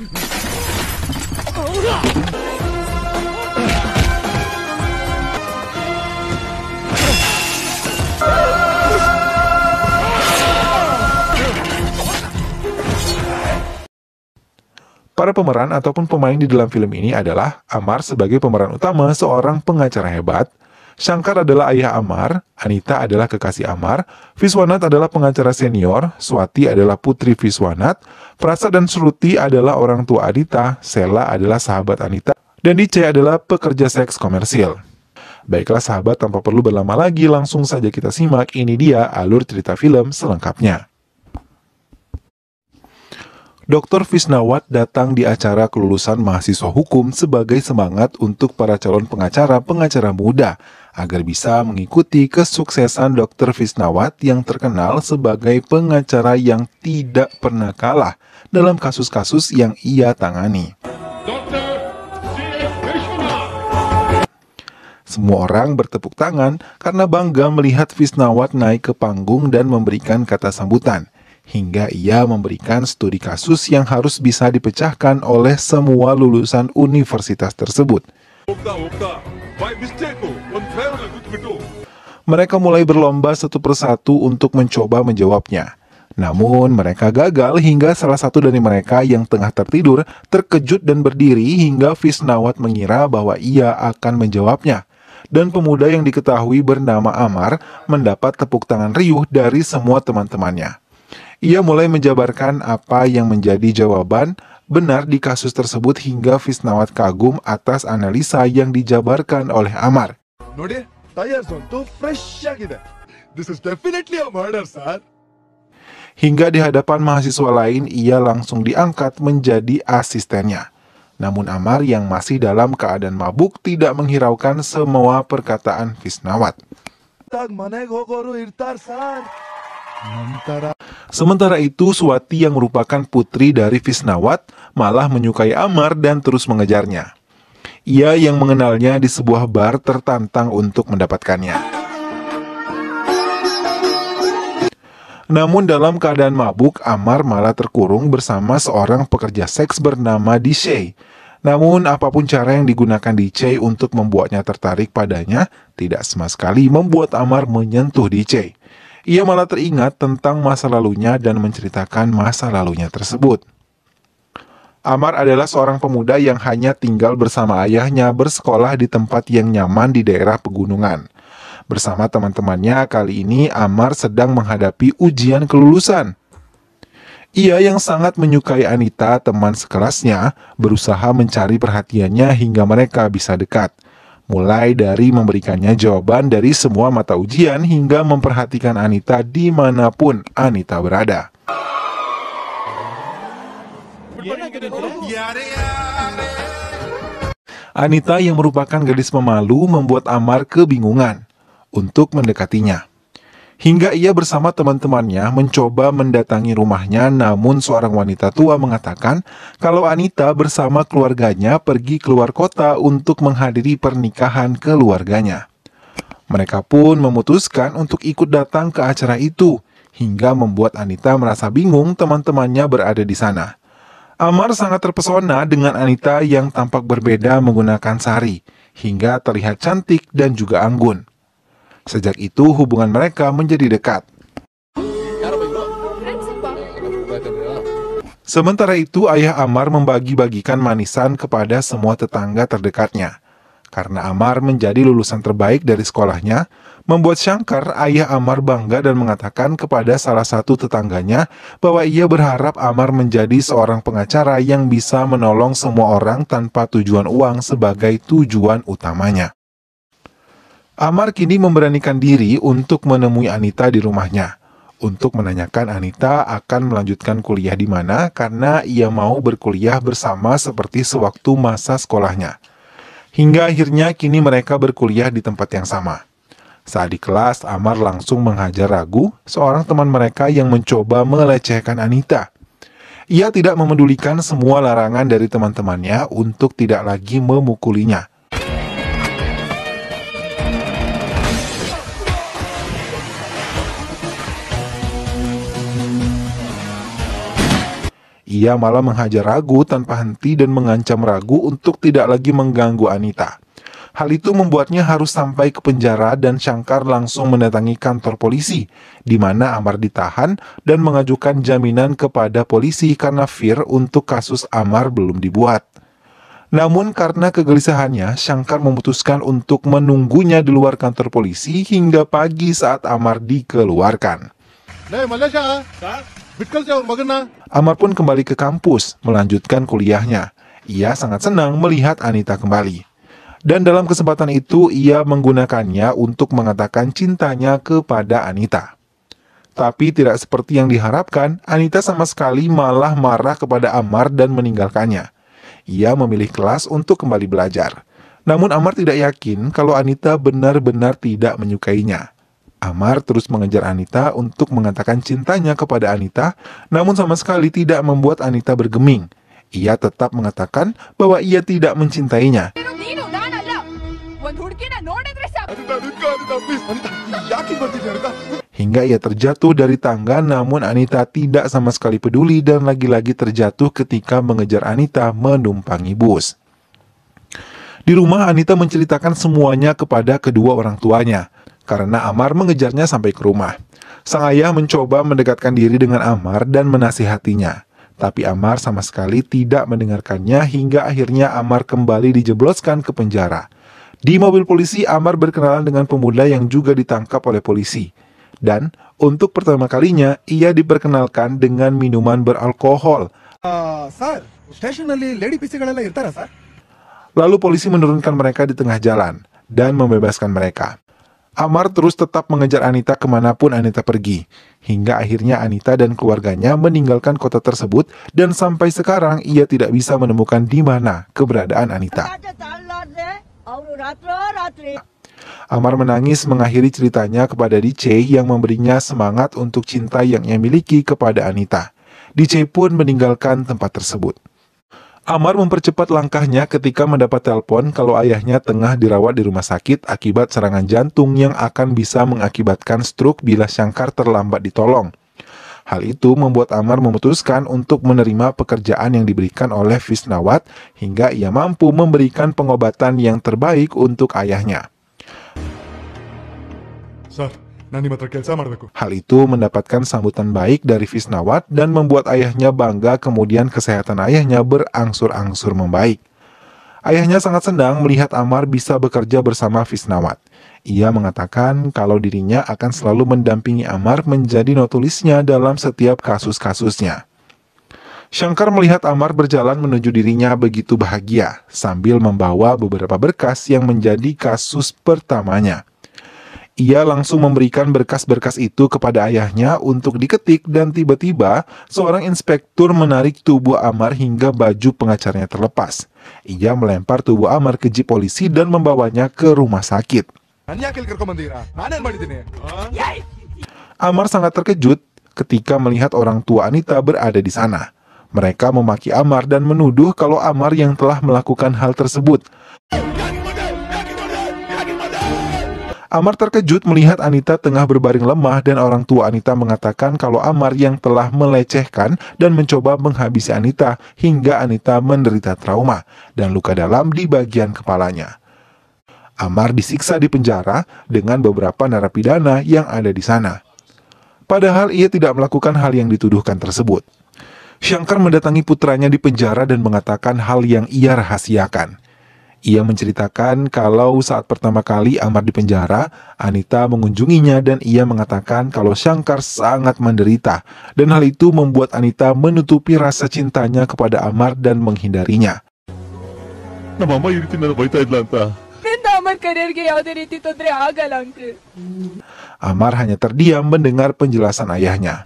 Para pemeran ataupun pemain di dalam film ini adalah Amar sebagai pemeran utama seorang pengacara hebat, Shankar adalah ayah Amar, Anita adalah kekasih Amar, Viswanath adalah pengacara senior, Swati adalah putri Viswanath, Prasa dan Sruti adalah orang tua Adita, Sela adalah sahabat Anita, dan Dice adalah pekerja seks komersil. Baiklah sahabat, tanpa perlu berlama lagi, langsung saja kita simak. Ini dia alur cerita film selengkapnya. Dr. Visnawat datang di acara kelulusan mahasiswa hukum sebagai semangat untuk para calon pengacara-pengacara muda agar bisa mengikuti kesuksesan Dr. Visnawat yang terkenal sebagai pengacara yang tidak pernah kalah dalam kasus-kasus yang ia tangani. Semua orang bertepuk tangan karena bangga melihat Visnawat naik ke panggung dan memberikan kata sambutan, hingga ia memberikan studi kasus yang harus bisa dipecahkan oleh semua lulusan universitas tersebut. Buka, buka. Mereka mulai berlomba satu persatu untuk mencoba menjawabnya. Namun mereka gagal hingga salah satu dari mereka yang tengah tertidur terkejut dan berdiri hingga Visnawat mengira bahwa ia akan menjawabnya. Dan pemuda yang diketahui bernama Amar mendapat tepuk tangan riuh dari semua teman-temannya. Ia mulai menjabarkan apa yang menjadi jawaban benar di kasus tersebut hingga Visnawat kagum atas analisa yang dijabarkan oleh Amar. ನೋಡಿ ಅಂತೂ fresh ಆಗಿದೆ this is definitely a murder sir Hingga di hadapan mahasiswa lain, ia langsung diangkat menjadi asistennya. Namun Amar yang masih dalam keadaan mabuk tidak menghiraukan semua perkataan Visnawat. Sementara itu, Swati yang merupakan putri dari Visnawat malah menyukai Amar dan terus mengejarnya. Ia yang mengenalnya di sebuah bar tertantang untuk mendapatkannya. Namun dalam keadaan mabuk, Amar malah terkurung bersama seorang pekerja seks bernama Dicey. Namun apapun cara yang digunakan Dicey untuk membuatnya tertarik padanya, tidak sama sekali membuat Amar menyentuh Dicey. Ia malah teringat tentang masa lalunya dan menceritakan masa lalunya tersebut. Amar adalah seorang pemuda yang hanya tinggal bersama ayahnya bersekolah di tempat yang nyaman di daerah pegunungan. Bersama teman-temannya, kali ini Amar sedang menghadapi ujian kelulusan. Ia yang sangat menyukai Anita, teman sekelasnya, berusaha mencari perhatiannya hingga mereka bisa dekat. Mulai dari memberikannya jawaban dari semua mata ujian hingga memperhatikan Anita dimanapun Anita berada. Anita yang merupakan gadis pemalu membuat Amar kebingungan untuk mendekatinya. Hingga ia bersama teman-temannya mencoba mendatangi rumahnya namun seorang wanita tua mengatakan kalau Anita bersama keluarganya pergi keluar kota untuk menghadiri pernikahan keluarganya. Mereka pun memutuskan untuk ikut datang ke acara itu hingga membuat Anita merasa bingung teman-temannya berada di sana. Amar sangat terpesona dengan Anita yang tampak berbeda menggunakan sari, hingga terlihat cantik dan juga anggun. Sejak itu hubungan mereka menjadi dekat. Sementara itu ayah Amar membagi-bagikan manisan kepada semua tetangga terdekatnya. Karena Amar menjadi lulusan terbaik dari sekolahnya, membuat Shankar, ayah Amar bangga dan mengatakan kepada salah satu tetangganya bahwa ia berharap Amar menjadi seorang pengacara yang bisa menolong semua orang tanpa tujuan uang sebagai tujuan utamanya. Amar kini memberanikan diri untuk menemui Anita di rumahnya untuk menanyakan Anita akan melanjutkan kuliah di mana karena ia mau berkuliah bersama seperti sewaktu masa sekolahnya. Hingga akhirnya kini mereka berkuliah di tempat yang sama. Saat di kelas, Amar langsung menghajar Ragu, seorang teman mereka yang mencoba melecehkan Anita. Ia tidak memedulikan semua larangan dari teman-temannya untuk tidak lagi memukulinya. Ia malah menghajar Ragu tanpa henti dan mengancam Ragu untuk tidak lagi mengganggu Anita. Hal itu membuatnya harus sampai ke penjara dan Shankar langsung mendatangi kantor polisi, di mana Amar ditahan dan mengajukan jaminan kepada polisi karena Fir untuk kasus Amar belum dibuat. Namun karena kegelisahannya, Shankar memutuskan untuk menunggunya di luar kantor polisi hingga pagi saat Amar dikeluarkan. Hey, Malaysia. Amar pun kembali ke kampus, melanjutkan kuliahnya. Ia sangat senang melihat Anita kembali. Dan dalam kesempatan itu, ia menggunakannya untuk mengatakan cintanya kepada Anita. Tapi tidak seperti yang diharapkan, Anita sama sekali malah marah kepada Amar dan meninggalkannya. Ia memilih kelas untuk kembali belajar. Namun Amar tidak yakin kalau Anita benar-benar tidak menyukainya. Amar terus mengejar Anita untuk mengatakan cintanya kepada Anita, namun sama sekali tidak membuat Anita bergeming. Ia tetap mengatakan bahwa ia tidak mencintainya. Hingga ia terjatuh dari tangga namun Anita tidak sama sekali peduli dan lagi-lagi terjatuh ketika mengejar Anita menumpangi bus. Di rumah Anita menceritakan semuanya kepada kedua orang tuanya karena Amar mengejarnya sampai ke rumah. Sang ayah mencoba mendekatkan diri dengan Amar dan menasihatinya. Tapi Amar sama sekali tidak mendengarkannya hingga akhirnya Amar kembali dijebloskan ke penjara. Di mobil polisi, Amar berkenalan dengan pemuda yang juga ditangkap oleh polisi. Dan untuk pertama kalinya, ia diperkenalkan dengan minuman beralkohol. Ah, Lalu polisi menurunkan mereka di tengah jalan dan membebaskan mereka. Amar terus tetap mengejar Anita kemanapun Anita pergi, hingga akhirnya Anita dan keluarganya meninggalkan kota tersebut dan sampai sekarang ia tidak bisa menemukan di mana keberadaan Anita. Amar menangis mengakhiri ceritanya kepada Dice yang memberinya semangat untuk cinta yang ia miliki kepada Anita. Dice pun meninggalkan tempat tersebut. Amar mempercepat langkahnya ketika mendapat telepon kalau ayahnya tengah dirawat di rumah sakit akibat serangan jantung yang akan bisa mengakibatkan stroke bila Sangkar terlambat ditolong. Hal itu membuat Amar memutuskan untuk menerima pekerjaan yang diberikan oleh Visnawat hingga ia mampu memberikan pengobatan yang terbaik untuk ayahnya. Sir, Hal itu mendapatkan sambutan baik dari Visnawat dan membuat ayahnya bangga kemudian kesehatan ayahnya berangsur-angsur membaik. Ayahnya sangat senang melihat Amar bisa bekerja bersama Visnawat. Ia mengatakan kalau dirinya akan selalu mendampingi Amar menjadi notulisnya dalam setiap kasus-kasusnya. Shankar melihat Amar berjalan menuju dirinya begitu bahagia sambil membawa beberapa berkas yang menjadi kasus pertamanya. Ia langsung memberikan berkas-berkas itu kepada ayahnya untuk diketik dan tiba-tiba seorang inspektur menarik tubuh Amar hingga baju pengacarnya terlepas. Ia melempar tubuh Amar ke jeep polisi dan membawanya ke rumah sakit. Amar sangat terkejut ketika melihat orang tua Anita berada di sana. Mereka memaki Amar dan menuduh kalau Amar yang telah melakukan hal tersebut. Amar terkejut melihat Anita tengah berbaring lemah dan orang tua Anita mengatakan kalau Amar yang telah melecehkan dan mencoba menghabisi Anita hingga Anita menderita trauma dan luka dalam di bagian kepalanya. Amar disiksa di penjara dengan beberapa narapidana yang ada di sana. Padahal ia tidak melakukan hal yang dituduhkan tersebut. Shankar mendatangi putranya di penjara dan mengatakan hal yang ia rahasiakan. Ia menceritakan kalau saat pertama kali Amar dipenjara, Anita mengunjunginya dan ia mengatakan kalau Shankar sangat menderita. Dan hal itu membuat Anita menutupi rasa cintanya kepada Amar dan menghindarinya. Amar hanya terdiam mendengar penjelasan ayahnya.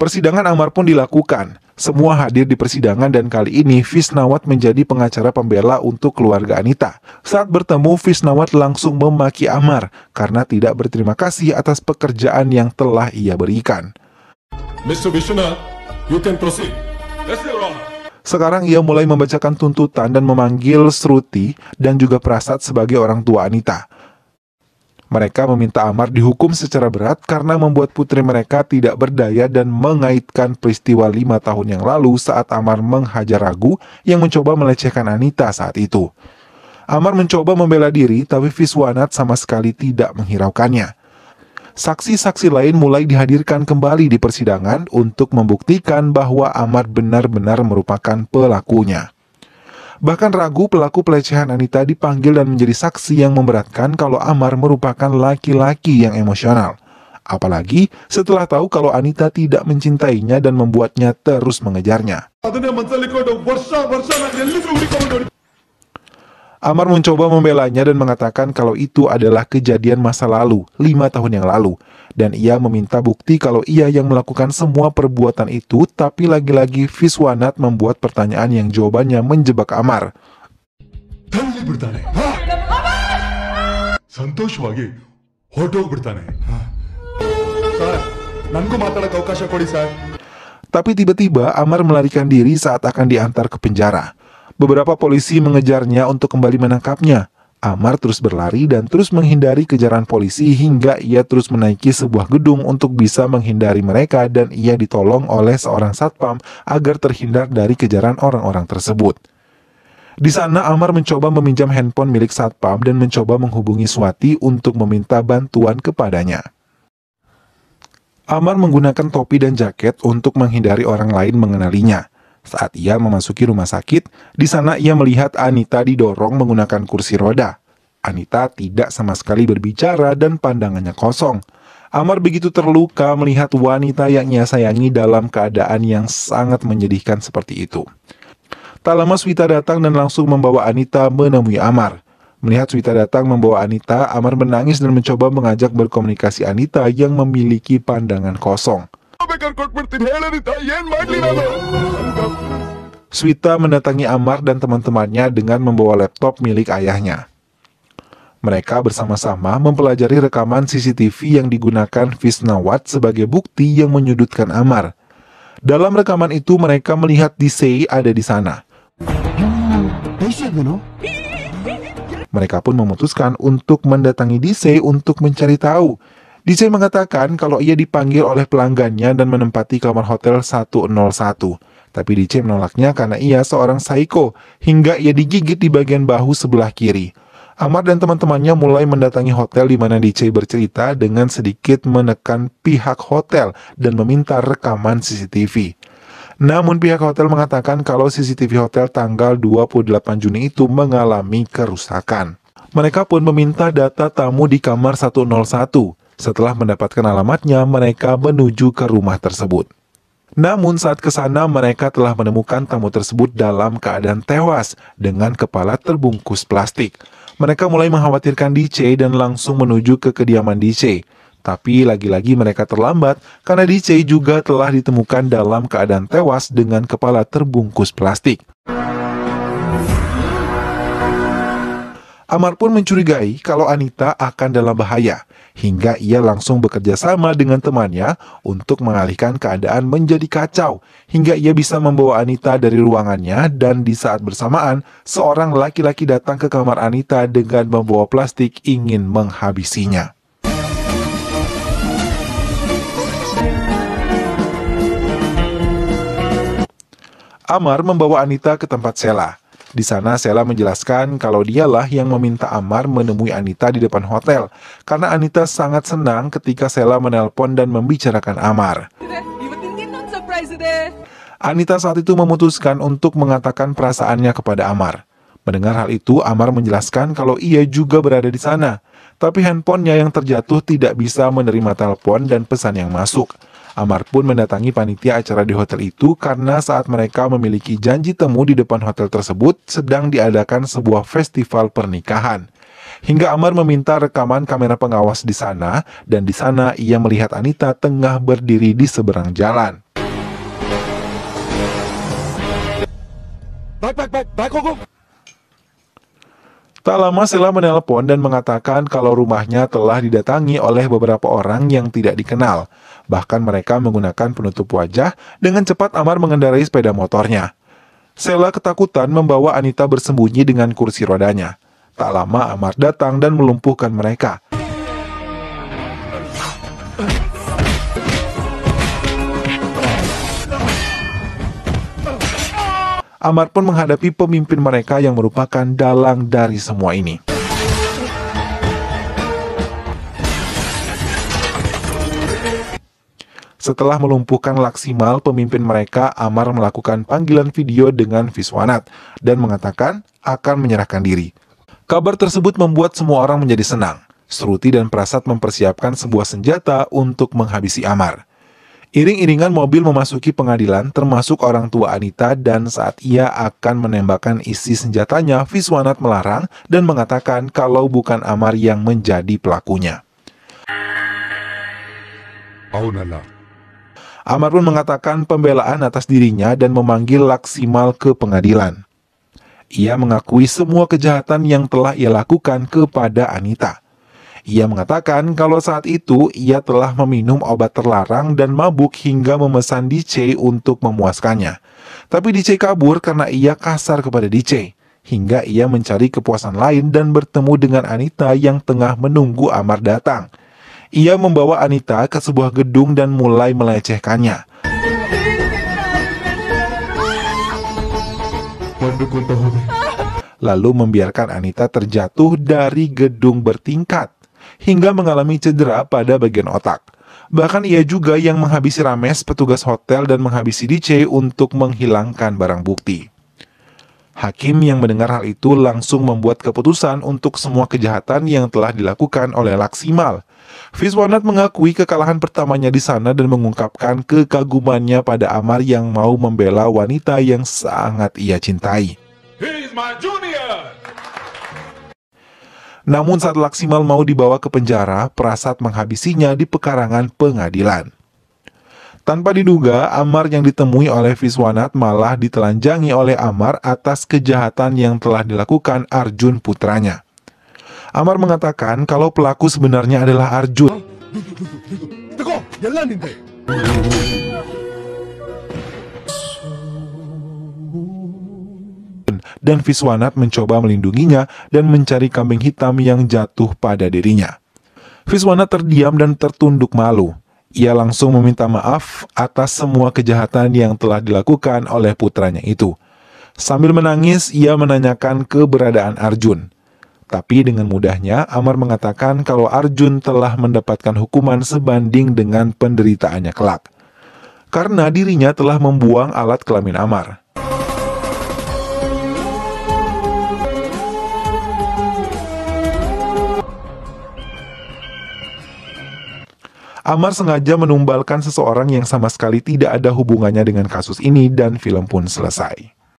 Persidangan Amar pun dilakukan. Semua hadir di persidangan dan kali ini Fisnawat menjadi pengacara pembela untuk keluarga Anita. Saat bertemu, Fisnawat langsung memaki Amar karena tidak berterima kasih atas pekerjaan yang telah ia berikan. Mr. Vishnu, you can proceed. Yes, Your Sekarang ia mulai membacakan tuntutan dan memanggil Sruti dan juga Prasad sebagai orang tua Anita. Mereka meminta Amar dihukum secara berat karena membuat putri mereka tidak berdaya dan mengaitkan peristiwa lima tahun yang lalu saat Amar menghajar Ragu yang mencoba melecehkan Anita saat itu. Amar mencoba membela diri, tapi Viswanat sama sekali tidak menghiraukannya. Saksi-saksi lain mulai dihadirkan kembali di persidangan untuk membuktikan bahwa Amar benar-benar merupakan pelakunya. Bahkan ragu pelaku pelecehan Anita dipanggil dan menjadi saksi yang memberatkan kalau Amar merupakan laki-laki yang emosional. Apalagi setelah tahu kalau Anita tidak mencintainya dan membuatnya terus mengejarnya. Amar mencoba membelanya dan mengatakan kalau itu adalah kejadian masa lalu, lima tahun yang lalu. Dan ia meminta bukti kalau ia yang melakukan semua perbuatan itu, tapi lagi-lagi Viswanath membuat pertanyaan yang jawabannya menjebak Amar. tapi tiba-tiba Amar melarikan diri saat akan diantar ke penjara. Beberapa polisi hmm. mengejarnya untuk kembali menangkapnya. Amar terus berlari dan terus menghindari kejaran polisi hingga ia terus menaiki sebuah gedung untuk bisa menghindari mereka dan ia ditolong oleh seorang satpam agar terhindar dari kejaran orang-orang tersebut. Di sana Amar mencoba meminjam handphone milik satpam dan mencoba menghubungi Swati untuk meminta bantuan kepadanya. Amar menggunakan topi dan jaket untuk menghindari orang lain mengenalinya. Saat ia memasuki rumah sakit, di sana ia melihat Anita didorong menggunakan kursi roda. Anita tidak sama sekali berbicara dan pandangannya kosong. Amar begitu terluka melihat wanita yang ia sayangi dalam keadaan yang sangat menyedihkan seperti itu. Tak lama Swita datang dan langsung membawa Anita menemui Amar. Melihat Swita datang membawa Anita, Amar menangis dan mencoba mengajak berkomunikasi Anita yang memiliki pandangan kosong. Swita mendatangi Amar dan teman-temannya dengan membawa laptop milik ayahnya. Mereka bersama-sama mempelajari rekaman CCTV yang digunakan Visnawat sebagai bukti yang menyudutkan Amar. Dalam rekaman itu mereka melihat Disei ada di sana. Mereka pun memutuskan untuk mendatangi Disei untuk mencari tahu DJ mengatakan kalau ia dipanggil oleh pelanggannya dan menempati kamar hotel 101. Tapi DJ menolaknya karena ia seorang psycho hingga ia digigit di bagian bahu sebelah kiri. Amar dan teman-temannya mulai mendatangi hotel di mana DJ bercerita dengan sedikit menekan pihak hotel dan meminta rekaman CCTV. Namun pihak hotel mengatakan kalau CCTV hotel tanggal 28 Juni itu mengalami kerusakan. Mereka pun meminta data tamu di kamar 101. Setelah mendapatkan alamatnya, mereka menuju ke rumah tersebut. Namun saat ke sana mereka telah menemukan tamu tersebut dalam keadaan tewas dengan kepala terbungkus plastik. Mereka mulai mengkhawatirkan DC dan langsung menuju ke kediaman DC. Tapi lagi-lagi mereka terlambat karena DC juga telah ditemukan dalam keadaan tewas dengan kepala terbungkus plastik. Amar pun mencurigai kalau Anita akan dalam bahaya hingga ia langsung bekerja sama dengan temannya untuk mengalihkan keadaan menjadi kacau, hingga ia bisa membawa Anita dari ruangannya dan di saat bersamaan, seorang laki-laki datang ke kamar Anita dengan membawa plastik ingin menghabisinya. Amar membawa Anita ke tempat Sela. Di sana Sela menjelaskan kalau dialah yang meminta Amar menemui Anita di depan hotel karena Anita sangat senang ketika Sela menelpon dan membicarakan Amar. Anita saat itu memutuskan untuk mengatakan perasaannya kepada Amar. Mendengar hal itu, Amar menjelaskan kalau ia juga berada di sana. Tapi handphonenya yang terjatuh tidak bisa menerima telepon dan pesan yang masuk. Amar pun mendatangi panitia acara di hotel itu karena saat mereka memiliki janji temu di depan hotel tersebut sedang diadakan sebuah festival pernikahan. Hingga Amar meminta rekaman kamera pengawas di sana dan di sana ia melihat Anita tengah berdiri di seberang jalan. Baik, baik, baik, baik, baik. Tak lama Sela menelpon dan mengatakan kalau rumahnya telah didatangi oleh beberapa orang yang tidak dikenal. Bahkan mereka menggunakan penutup wajah dengan cepat Amar mengendarai sepeda motornya. Sela ketakutan membawa Anita bersembunyi dengan kursi rodanya. Tak lama Amar datang dan melumpuhkan mereka. Amar pun menghadapi pemimpin mereka yang merupakan dalang dari semua ini. Setelah melumpuhkan Laksimal, pemimpin mereka Amar melakukan panggilan video dengan Viswanath dan mengatakan akan menyerahkan diri. Kabar tersebut membuat semua orang menjadi senang. Sruti dan Prasad mempersiapkan sebuah senjata untuk menghabisi Amar. Iring-iringan mobil memasuki pengadilan termasuk orang tua Anita dan saat ia akan menembakkan isi senjatanya, Viswanath melarang dan mengatakan kalau bukan Amar yang menjadi pelakunya. Oh, Amar pun mengatakan pembelaan atas dirinya dan memanggil Laksimal ke pengadilan. Ia mengakui semua kejahatan yang telah ia lakukan kepada Anita. Ia mengatakan kalau saat itu ia telah meminum obat terlarang dan mabuk hingga memesan DC untuk memuaskannya. Tapi DC kabur karena ia kasar kepada DC. Hingga ia mencari kepuasan lain dan bertemu dengan Anita yang tengah menunggu Amar datang. Ia membawa Anita ke sebuah gedung dan mulai melecehkannya. Lalu membiarkan Anita terjatuh dari gedung bertingkat hingga mengalami cedera pada bagian otak. Bahkan ia juga yang menghabisi Rames petugas hotel dan menghabisi DC untuk menghilangkan barang bukti. Hakim yang mendengar hal itu langsung membuat keputusan untuk semua kejahatan yang telah dilakukan oleh Laksimal. Viswanat mengakui kekalahan pertamanya di sana dan mengungkapkan kekagumannya pada Amar yang mau membela wanita yang sangat ia cintai. He's my junior! Namun saat Laksimal mau dibawa ke penjara, Prasad menghabisinya di pekarangan pengadilan. Tanpa diduga, Amar yang ditemui oleh Viswanat malah ditelanjangi oleh Amar atas kejahatan yang telah dilakukan Arjun putranya. Amar mengatakan kalau pelaku sebenarnya adalah Arjun. dan Viswanath mencoba melindunginya dan mencari kambing hitam yang jatuh pada dirinya. Viswanath terdiam dan tertunduk malu. Ia langsung meminta maaf atas semua kejahatan yang telah dilakukan oleh putranya itu. Sambil menangis, ia menanyakan keberadaan Arjun. Tapi dengan mudahnya, Amar mengatakan kalau Arjun telah mendapatkan hukuman sebanding dengan penderitaannya kelak. Karena dirinya telah membuang alat kelamin Amar. Amar sengaja menumbalkan seseorang yang sama sekali tidak ada hubungannya dengan kasus ini dan film pun selesai.